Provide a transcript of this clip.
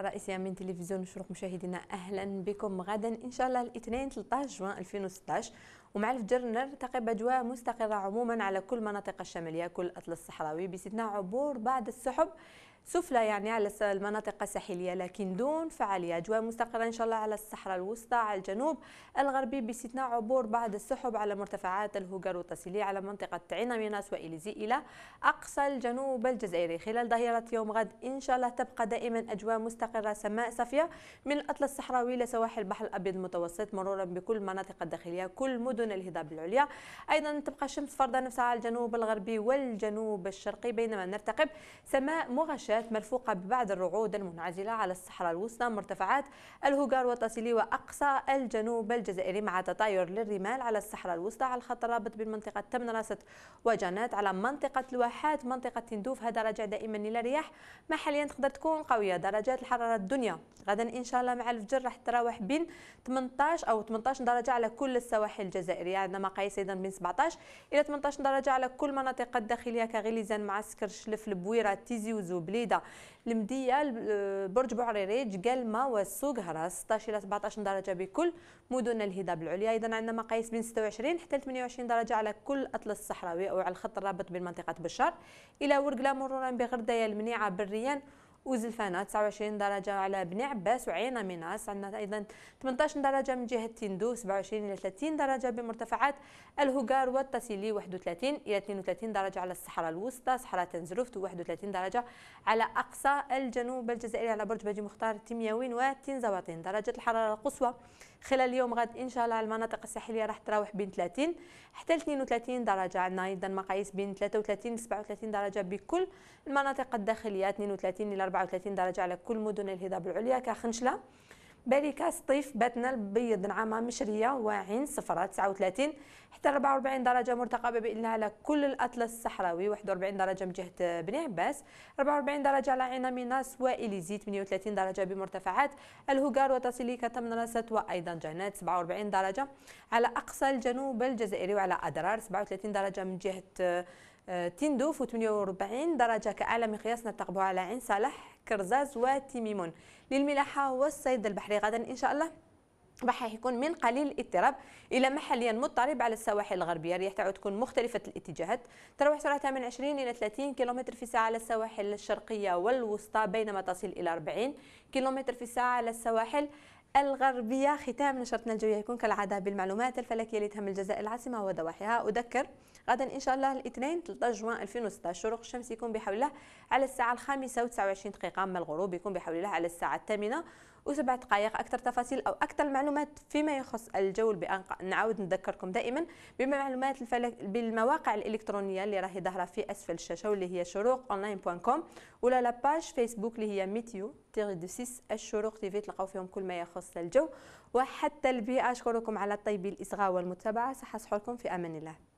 رئيس من تلفزيون الشروق مشاهدينا اهلا بكم غدا ان شاء الله الاثنين 13 جوان 2016 ومع الفجر نرتقي بأجواء مستقرة عموما على كل مناطق الشمالية كل أطلس الصحراوي بسيدنا عبور بعض السحب سفلى يعني على المناطق الساحلية لكن دون فعالية أجواء مستقرة إن شاء الله على الصحراء الوسطى على الجنوب الغربي باستثناء عبور بعض السحب على مرتفعات الهوغر والتسيلية على منطقة ميناس وإليزي إلى أقصى الجنوب الجزائري خلال ظهيرة يوم غد إن شاء الله تبقى دائما أجواء مستقرة سماء صافية من الأطلس الصحراوي إلى سواحل البحر الأبيض المتوسط مرورا بكل المناطق الداخلية كل مدن الهضاب العليا أيضا تبقى الشمس فرضا نفسها على الجنوب الغربي والجنوب الشرقي بينما نرتقب سماء مغشاه الشتات مرفوقة ببعض الرعود المنعزلة على الصحراء الوسطى مرتفعات الهوغار وتاسيلي وأقصى الجنوب الجزائري مع تطاير للرمال على الصحراء الوسطى على الخط الرابط بين منطقة راست وجنات على منطقة الواحات منطقة تندوف هذا راجع دائما إلى رياح ما حاليا تقدر تكون قوية درجات الحرارة الدنيا غدا إن شاء الله مع الفجر راح تتراوح بين 18 أو 18 درجة على كل السواحل الجزائرية عندنا مقاييس أيضا بين 17 إلى 18 درجة على كل مناطق الداخلية كغليزان معسكر شلف البويرة تيزي وزوبلي جديده المديه آه، برج بوعريريج قلمه والسوق هرا 16 الى 17 درجه بكل مدن الهضاب العليا ايضا عندنا مقاييس بين 26 حتى 28 درجه على كل اطلس الصحراوي او على الخط الرابط بين منطقه بشار الى ورقلا مرورا بغردايه المنيعه بالريان وزلفانه 29 درجه على بني عباس وعين مناس عندنا ايضا 18 درجه من جهه تندو 27 الى 30 درجه بمرتفعات الهوغار والتسيلي 31 الى 32 درجه على الصحراء الوسطى صحراء تنزرفت 31 درجه على اقصى الجنوب الجزائري على برج باجي مختار و وتنزواطين درجه الحراره القصوى خلال اليوم غد ان شاء الله المناطق الساحليه راح تراوح بين 30 حتى 32 درجه عندنا ايضا مقاييس بين 33 و 37 درجه بكل المناطق الداخليه 32 الى 34 درجة على كل مدن الهضاب العليا كخنشلة باليكا سطيف باتنا البيض نعامة مشرية واعين صفرة 39 حتى 44 درجة مرتقبة بإذن على كل الأطلس الصحراوي 41 درجة من جهة بني عباس 44 درجة على عين ميناس وإليزي 38 درجة بمرتفعات الهوغار وتسيليكا تمنرست وأيضا جنات 47 درجة على أقصى الجنوب الجزائري وعلى أدرار 37 درجة من جهة تندوف و48 درجة كأعلى مقياس نرتقب على عين صالح كرزاز وتيميمون للملاحة والصيد البحري غدا إن شاء الله راح يكون من قليل الاضطراب الى محليا مضطرب على السواحل الغربيه الرياح تعود تكون مختلفه الاتجاهات تروح سرعتها من 20 الى 30 كيلومتر في الساعه على السواحل الشرقيه والوسطى بينما تصل الى 40 كيلومتر في الساعه على السواحل الغربيه ختام نشرتنا الجويه يكون كالعاده بالمعلومات الفلكيه اللي تهم الجزائر العاصمه وضواحيها اذكر غدا ان شاء الله الاثنين 13 جوان 2016 شروق الشمس يكون بحول الله على الساعه الخامسة و29 دقيقه اما الغروب يكون بحول الله على الساعه الثامنة وسبع دقائق اكثر تفاصيل او اكثر معلومات فيما يخص الجو البيئي نعاود نذكركم دائما بمعلومات الفلك بالمواقع الالكترونيه اللي راهي ظاهره في اسفل الشاشه واللي هي شروق اونلاين بوان كوم ولا لاباج فيسبوك اللي هي ميتيو تيغي دو سيس الشروق تيفي تلقاو فيهم كل ما يخص الجو وحتى البيئه اشكركم على طيب الاصغاء والمتابعه صحه صحوركم في امان الله